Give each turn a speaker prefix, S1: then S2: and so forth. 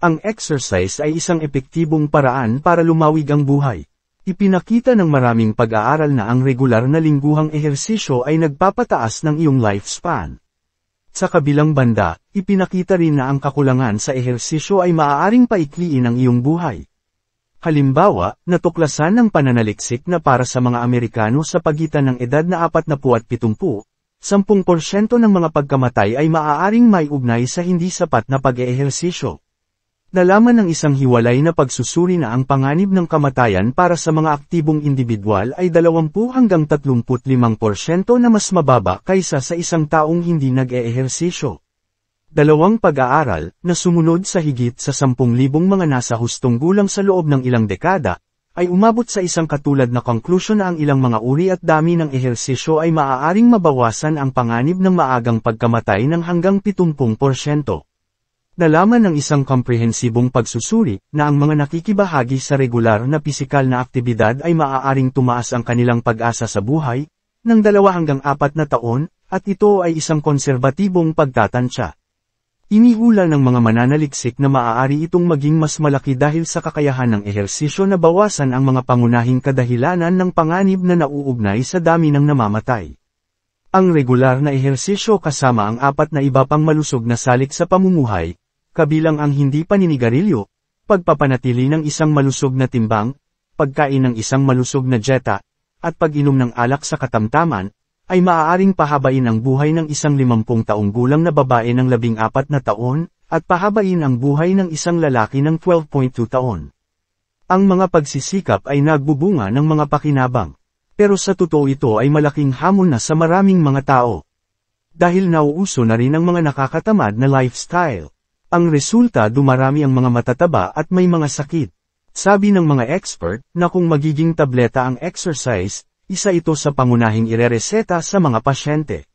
S1: Ang exercise ay isang epektibong paraan para lumawig ang buhay. Ipinakita ng maraming pag-aaral na ang regular na lingguhang ehersisyo ay nagpapataas ng iyong lifespan. Sa kabilang banda, ipinakita rin na ang kakulangan sa ehersisyo ay maaaring paikliin ang iyong buhay. Halimbawa, natuklasan ng pananaliksik na para sa mga Amerikano sa pagitan ng edad na 44 at 70, 10% ng mga pagkamatay ay maaaring may ugnay sa hindi sapat na pag-eehersisyo. Nalaman ng isang hiwalay na pagsusuri na ang panganib ng kamatayan para sa mga aktibong individual ay 20 hanggang 35% na mas mababa kaysa sa isang taong hindi nag-eehersisyo. Dalawang pag-aaral, na sumunod sa higit sa 10,000 mga nasa hustong gulang sa loob ng ilang dekada, ay umabot sa isang katulad na konklusyon na ang ilang mga uri at dami ng ehersisyo ay maaaring mabawasan ang panganib ng maagang pagkamatay ng hanggang 70%. Nalaman ng isang komprehensibong pagsusuri na ang mga nakikibahagi sa regular na pisikal na aktibidad ay maaaring tumaas ang kanilang pag-asa sa buhay, ng dalawa hanggang apat na taon, at ito ay isang konserbatibong pagtatansya. Iniula ng mga mananaliksik na maaari itong maging mas malaki dahil sa kakayahan ng ehersisyo na bawasan ang mga pangunahing kadahilanan ng panganib na nauugnay sa dami ng namamatay. Ang regular na ehersisyo kasama ang apat na iba pang malusog na salik sa pamumuhay, kabilang ang hindi paninigarilyo, pagpapanatili ng isang malusog na timbang, pagkain ng isang malusog na dieta, at pag-inom ng alak sa katamtaman, ay maaaring pahabain ang buhay ng isang limampung taong gulang na babae ng labing apat na taon, at pahabain ang buhay ng isang lalaki ng 12.2 taon. Ang mga pagsisikap ay nagbubunga ng mga pakinabang. Pero sa totoo ito ay malaking hamon na sa maraming mga tao. Dahil nauuso na rin ang mga nakakatamad na lifestyle. Ang resulta dumarami ang mga matataba at may mga sakit. Sabi ng mga expert na kung magiging tableta ang exercise, isa ito sa pangunahing irereseta sa mga pasyente.